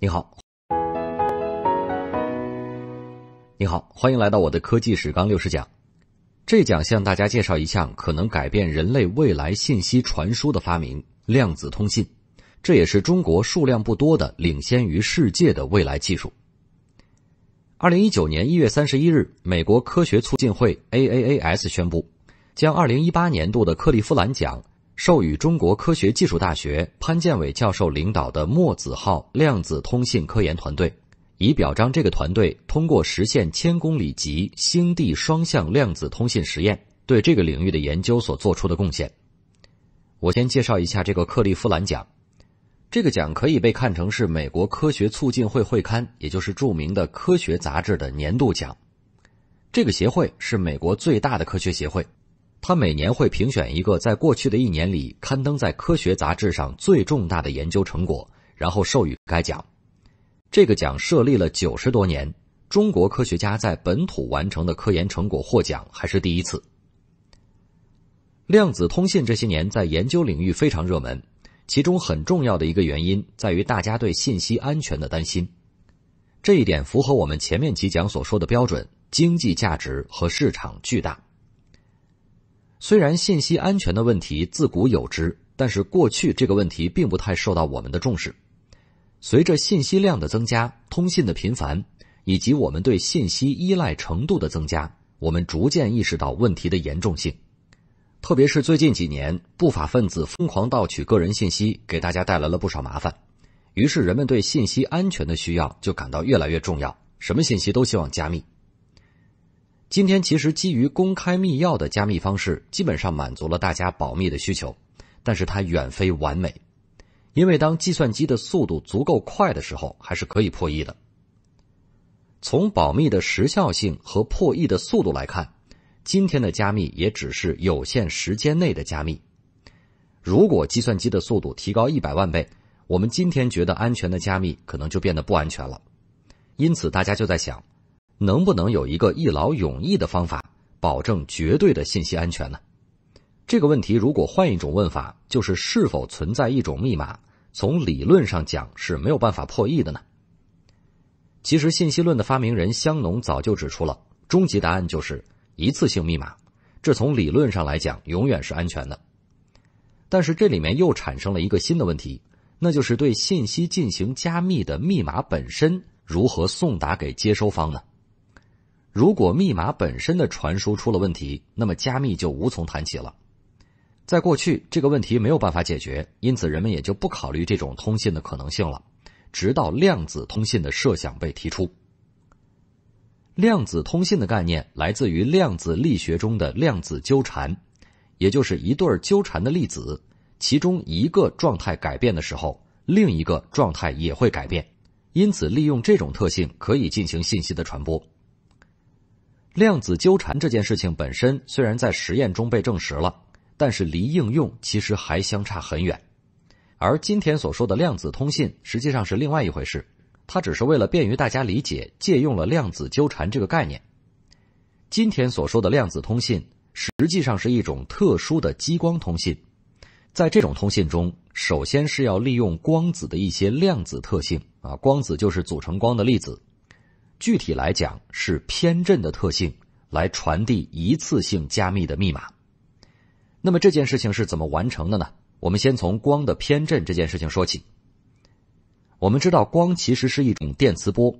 你好，你好，欢迎来到我的科技史纲六十讲。这讲向大家介绍一项可能改变人类未来信息传输的发明——量子通信。这也是中国数量不多的领先于世界的未来技术。二零一九年一月三十一日，美国科学促进会 （AAAS） 宣布，将二零一八年度的克利夫兰奖。授予中国科学技术大学潘建伟教授领导的“墨子号”量子通信科研团队，以表彰这个团队通过实现千公里级星地双向量子通信实验，对这个领域的研究所做出的贡献。我先介绍一下这个克利夫兰奖，这个奖可以被看成是美国科学促进会会刊，也就是著名的《科学》杂志的年度奖。这个协会是美国最大的科学协会。他每年会评选一个在过去的一年里刊登在科学杂志上最重大的研究成果，然后授予该奖。这个奖设立了九十多年，中国科学家在本土完成的科研成果获奖还是第一次。量子通信这些年在研究领域非常热门，其中很重要的一个原因在于大家对信息安全的担心。这一点符合我们前面几讲所说的标准：经济价值和市场巨大。虽然信息安全的问题自古有之，但是过去这个问题并不太受到我们的重视。随着信息量的增加、通信的频繁以及我们对信息依赖程度的增加，我们逐渐意识到问题的严重性。特别是最近几年，不法分子疯狂盗取个人信息，给大家带来了不少麻烦。于是，人们对信息安全的需要就感到越来越重要。什么信息都希望加密。今天其实基于公开密钥的加密方式，基本上满足了大家保密的需求，但是它远非完美，因为当计算机的速度足够快的时候，还是可以破译的。从保密的时效性和破译的速度来看，今天的加密也只是有限时间内的加密。如果计算机的速度提高一百万倍，我们今天觉得安全的加密可能就变得不安全了。因此，大家就在想。能不能有一个一劳永逸的方法，保证绝对的信息安全呢？这个问题如果换一种问法，就是是否存在一种密码，从理论上讲是没有办法破译的呢？其实信息论的发明人香农早就指出了，终极答案就是一次性密码，这从理论上来讲永远是安全的。但是这里面又产生了一个新的问题，那就是对信息进行加密的密码本身如何送达给接收方呢？如果密码本身的传输出了问题，那么加密就无从谈起了。在过去，这个问题没有办法解决，因此人们也就不考虑这种通信的可能性了。直到量子通信的设想被提出，量子通信的概念来自于量子力学中的量子纠缠，也就是一对纠缠的粒子，其中一个状态改变的时候，另一个状态也会改变。因此，利用这种特性可以进行信息的传播。量子纠缠这件事情本身虽然在实验中被证实了，但是离应用其实还相差很远。而今天所说的量子通信实际上是另外一回事，它只是为了便于大家理解借用了量子纠缠这个概念。今天所说的量子通信实际上是一种特殊的激光通信，在这种通信中，首先是要利用光子的一些量子特性啊，光子就是组成光的粒子。具体来讲，是偏振的特性来传递一次性加密的密码。那么这件事情是怎么完成的呢？我们先从光的偏振这件事情说起。我们知道光其实是一种电磁波，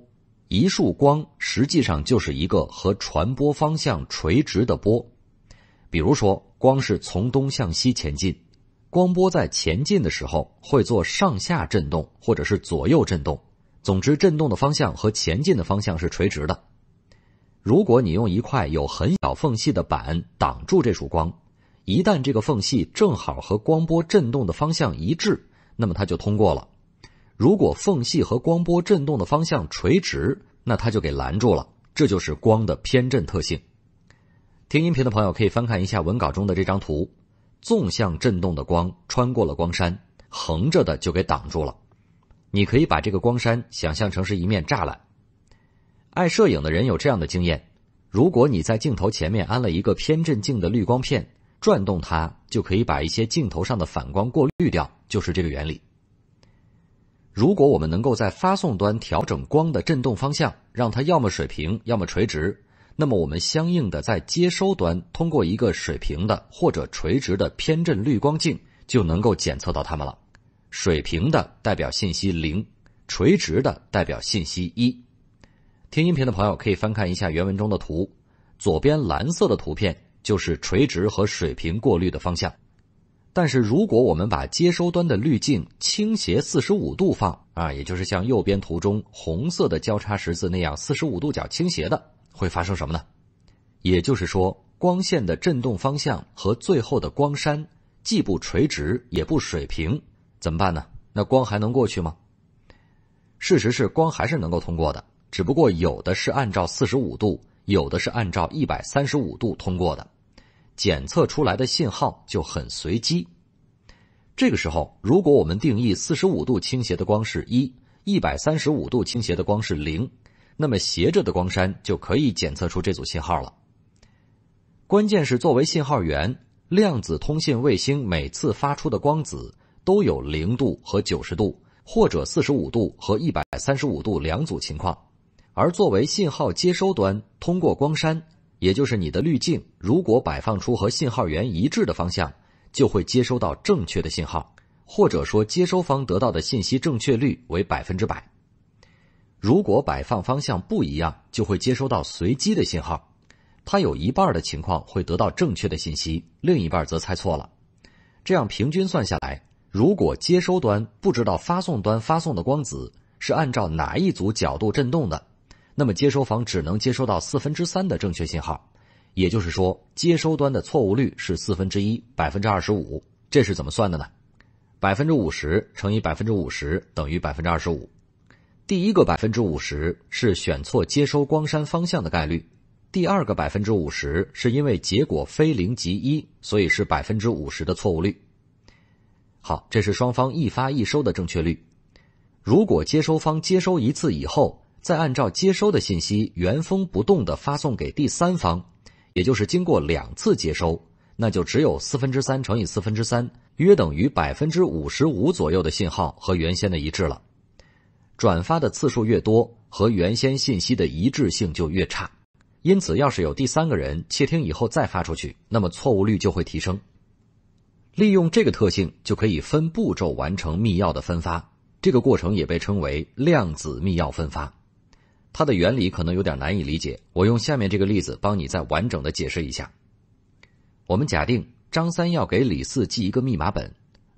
一束光实际上就是一个和传播方向垂直的波。比如说，光是从东向西前进，光波在前进的时候会做上下震动，或者是左右震动。总之，振动的方向和前进的方向是垂直的。如果你用一块有很小缝隙的板挡住这束光，一旦这个缝隙正好和光波振动的方向一致，那么它就通过了；如果缝隙和光波振动的方向垂直，那它就给拦住了。这就是光的偏振特性。听音频的朋友可以翻看一下文稿中的这张图：纵向振动的光穿过了光栅，横着的就给挡住了。你可以把这个光栅想象成是一面栅栏。爱摄影的人有这样的经验：如果你在镜头前面安了一个偏振镜的滤光片，转动它就可以把一些镜头上的反光过滤掉，就是这个原理。如果我们能够在发送端调整光的振动方向，让它要么水平，要么垂直，那么我们相应的在接收端通过一个水平的或者垂直的偏振滤光镜就能够检测到它们了。水平的代表信息零，垂直的代表信息一。听音频的朋友可以翻看一下原文中的图，左边蓝色的图片就是垂直和水平过滤的方向。但是如果我们把接收端的滤镜倾斜四十五度放啊，也就是像右边图中红色的交叉十字那样四十五度角倾斜的，会发生什么呢？也就是说，光线的振动方向和最后的光栅既不垂直也不水平。怎么办呢？那光还能过去吗？事实是光还是能够通过的，只不过有的是按照四十五度，有的是按照一百三十五度通过的，检测出来的信号就很随机。这个时候，如果我们定义四十五度倾斜的光是一，一百三十五度倾斜的光是零，那么斜着的光山就可以检测出这组信号了。关键是作为信号源，量子通信卫星每次发出的光子。都有零度和九十度，或者四十五度和一百三十五度两组情况。而作为信号接收端，通过光栅，也就是你的滤镜，如果摆放出和信号源一致的方向，就会接收到正确的信号，或者说接收方得到的信息正确率为百分之百。如果摆放方向不一样，就会接收到随机的信号，它有一半的情况会得到正确的信息，另一半则猜错了，这样平均算下来。如果接收端不知道发送端发送的光子是按照哪一组角度振动的，那么接收方只能接收到四分之三的正确信号，也就是说，接收端的错误率是四分之一，百分之二十五。这是怎么算的呢？百分之五十乘以百分之五十等于百分之二十五。第一个百分之五十是选错接收光栅方向的概率，第二个百分之五十是因为结果非零即一，所以是百分之五十的错误率。好，这是双方一发一收的正确率。如果接收方接收一次以后，再按照接收的信息原封不动的发送给第三方，也就是经过两次接收，那就只有四分之三乘以四分之三，约等于百分之五十五左右的信号和原先的一致了。转发的次数越多，和原先信息的一致性就越差。因此，要是有第三个人窃听以后再发出去，那么错误率就会提升。利用这个特性，就可以分步骤完成密钥的分发。这个过程也被称为量子密钥分发。它的原理可能有点难以理解，我用下面这个例子帮你再完整的解释一下。我们假定张三要给李四寄一个密码本，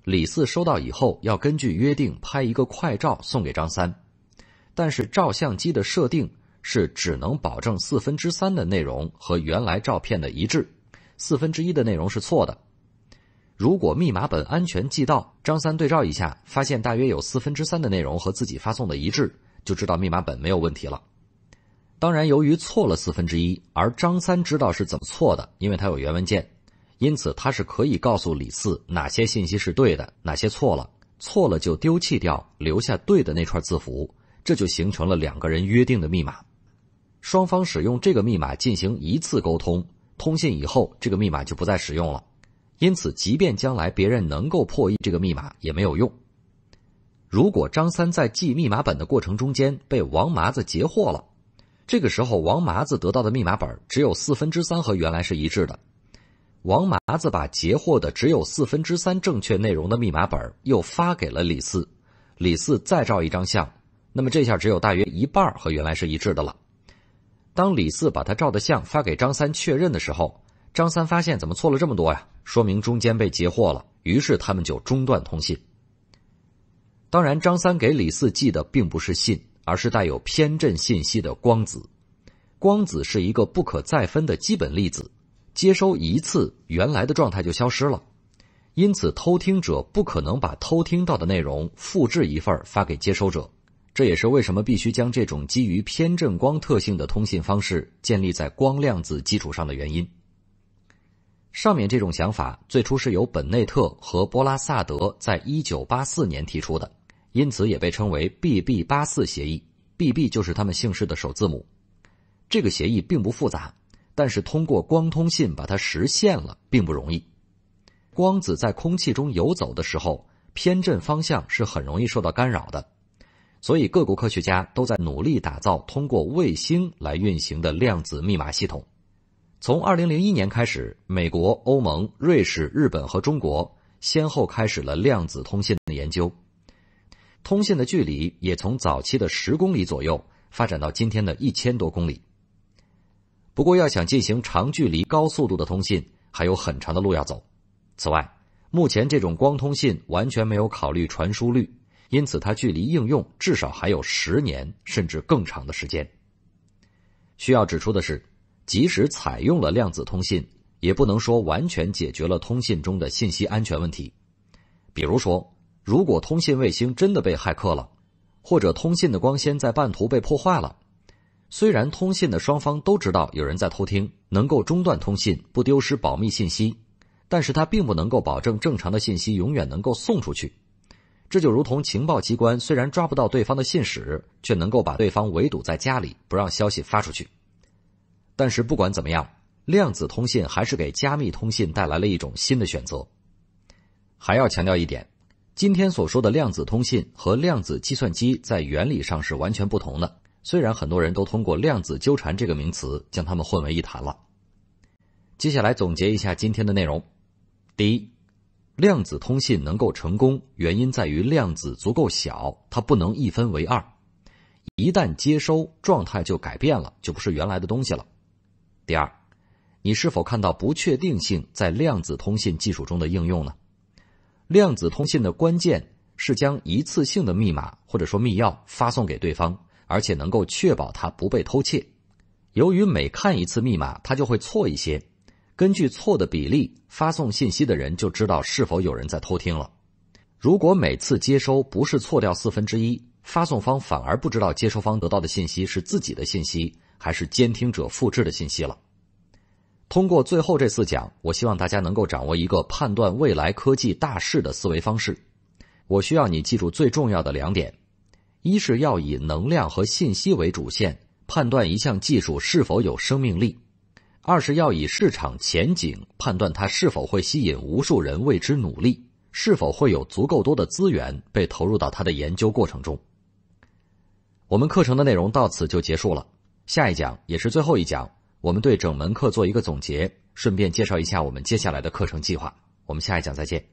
李四收到以后要根据约定拍一个快照送给张三，但是照相机的设定是只能保证四分之三的内容和原来照片的一致，四分之一的内容是错的。如果密码本安全寄到张三，对照一下，发现大约有四分之三的内容和自己发送的一致，就知道密码本没有问题了。当然，由于错了四分之一，而张三知道是怎么错的，因为他有原文件，因此他是可以告诉李四哪些信息是对的，哪些错了，错了就丢弃掉，留下对的那串字符，这就形成了两个人约定的密码。双方使用这个密码进行一次沟通，通信以后，这个密码就不再使用了。因此，即便将来别人能够破译这个密码，也没有用。如果张三在记密码本的过程中间被王麻子截获了，这个时候王麻子得到的密码本只有四分之三和原来是一致的。王麻子把截获的只有四分之三正确内容的密码本又发给了李四，李四再照一张相，那么这下只有大约一半和原来是一致的了。当李四把他照的像发给张三确认的时候。张三发现怎么错了这么多呀？说明中间被截获了，于是他们就中断通信。当然，张三给李四寄的并不是信，而是带有偏振信息的光子。光子是一个不可再分的基本粒子，接收一次，原来的状态就消失了。因此，偷听者不可能把偷听到的内容复制一份发给接收者。这也是为什么必须将这种基于偏振光特性的通信方式建立在光量子基础上的原因。上面这种想法最初是由本内特和波拉萨德在1984年提出的，因此也被称为 BB84 协议。BB 就是他们姓氏的首字母。这个协议并不复杂，但是通过光通信把它实现了并不容易。光子在空气中游走的时候，偏振方向是很容易受到干扰的，所以各国科学家都在努力打造通过卫星来运行的量子密码系统。从二零零一年开始，美国、欧盟、瑞士、日本和中国先后开始了量子通信的研究，通信的距离也从早期的十公里左右发展到今天的一千多公里。不过，要想进行长距离、高速度的通信，还有很长的路要走。此外，目前这种光通信完全没有考虑传输率，因此它距离应用至少还有十年甚至更长的时间。需要指出的是。即使采用了量子通信，也不能说完全解决了通信中的信息安全问题。比如说，如果通信卫星真的被骇客了，或者通信的光纤在半途被破坏了，虽然通信的双方都知道有人在偷听，能够中断通信、不丢失保密信息，但是它并不能够保证正常的信息永远能够送出去。这就如同情报机关虽然抓不到对方的信使，却能够把对方围堵在家里，不让消息发出去。但是不管怎么样，量子通信还是给加密通信带来了一种新的选择。还要强调一点，今天所说的量子通信和量子计算机在原理上是完全不同的，虽然很多人都通过量子纠缠这个名词将它们混为一谈了。接下来总结一下今天的内容：第一，量子通信能够成功，原因在于量子足够小，它不能一分为二，一旦接收状态就改变了，就不是原来的东西了。第二，你是否看到不确定性在量子通信技术中的应用呢？量子通信的关键是将一次性的密码或者说密钥发送给对方，而且能够确保它不被偷窃。由于每看一次密码，它就会错一些，根据错的比例，发送信息的人就知道是否有人在偷听了。如果每次接收不是错掉四分之一，发送方反而不知道接收方得到的信息是自己的信息。还是监听者复制的信息了。通过最后这四讲，我希望大家能够掌握一个判断未来科技大势的思维方式。我需要你记住最重要的两点：一是要以能量和信息为主线，判断一项技术是否有生命力；二是要以市场前景判断它是否会吸引无数人为之努力，是否会有足够多的资源被投入到它的研究过程中。我们课程的内容到此就结束了。下一讲也是最后一讲，我们对整门课做一个总结，顺便介绍一下我们接下来的课程计划。我们下一讲再见。